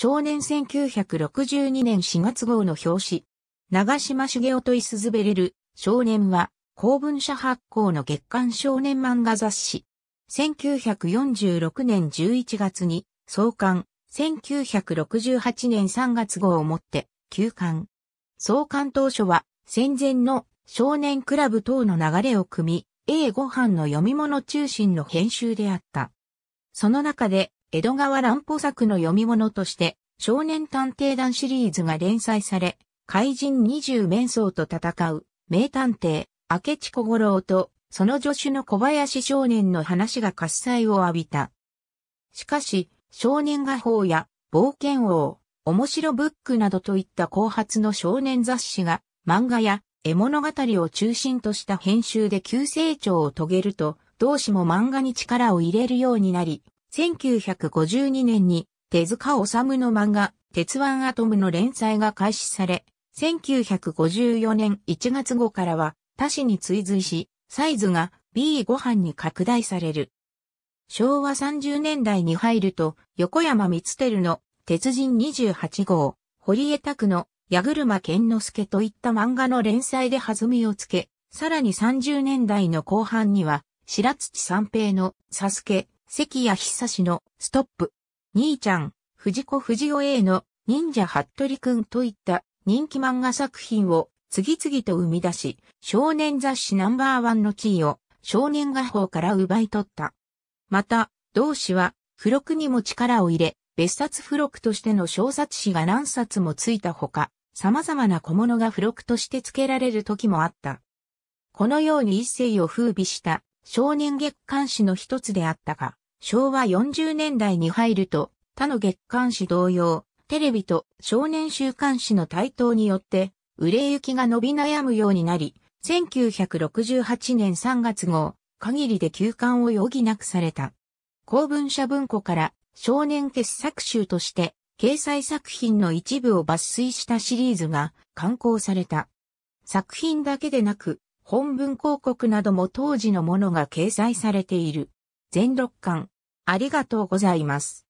少年1962年4月号の表紙。長島茂雄といすずべれる少年は公文社発行の月刊少年漫画雑誌。1946年11月に創刊、1968年3月号をもって休刊。創刊当初は戦前の少年クラブ等の流れを組み、英語版の読み物中心の編集であった。その中で江戸川乱歩作の読み物として、少年探偵団シリーズが連載され、怪人二十面相と戦う、名探偵、明智小五郎と、その助手の小林少年の話が喝采を浴びた。しかし、少年画報や、冒険王、面白ブックなどといった後発の少年雑誌が、漫画や絵物語を中心とした編集で急成長を遂げると、同志も漫画に力を入れるようになり、1952年に手塚治虫の漫画、鉄腕アトムの連載が開始され、1954年1月号からは他誌に追随し、サイズが B5 班に拡大される。昭和30年代に入ると、横山光輝の鉄人28号、堀江拓の矢車健之助といった漫画の連載で弾みをつけ、さらに30年代の後半には、白土三平のサスケ、関谷久志のストップ、兄ちゃん、藤子不二雄 A の忍者服部くんといった人気漫画作品を次々と生み出し、少年雑誌ナンバーワンの地位を少年画報から奪い取った。また、同氏は付録にも力を入れ、別冊付録としての小冊子が何冊もついたほか、様々な小物が付録として付けられる時もあった。このように一世を風靡した少年月刊誌の一つであったが、昭和40年代に入ると、他の月刊誌同様、テレビと少年週刊誌の台頭によって、売れ行きが伸び悩むようになり、1968年3月号、限りで休刊を余儀なくされた。公文社文庫から少年傑作集として、掲載作品の一部を抜粋したシリーズが刊行された。作品だけでなく、本文広告なども当時のものが掲載されている。全6巻。ありがとうございます。